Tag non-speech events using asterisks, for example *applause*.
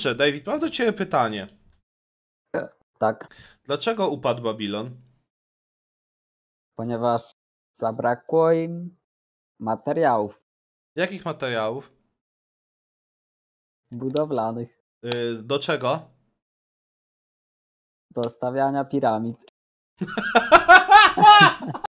Dobrze, David, mam do ciebie pytanie. Tak. Dlaczego upadł Babilon? Ponieważ zabrakło im materiałów. Jakich materiałów? Budowlanych. Yy, do czego? Do stawiania piramid. *laughs*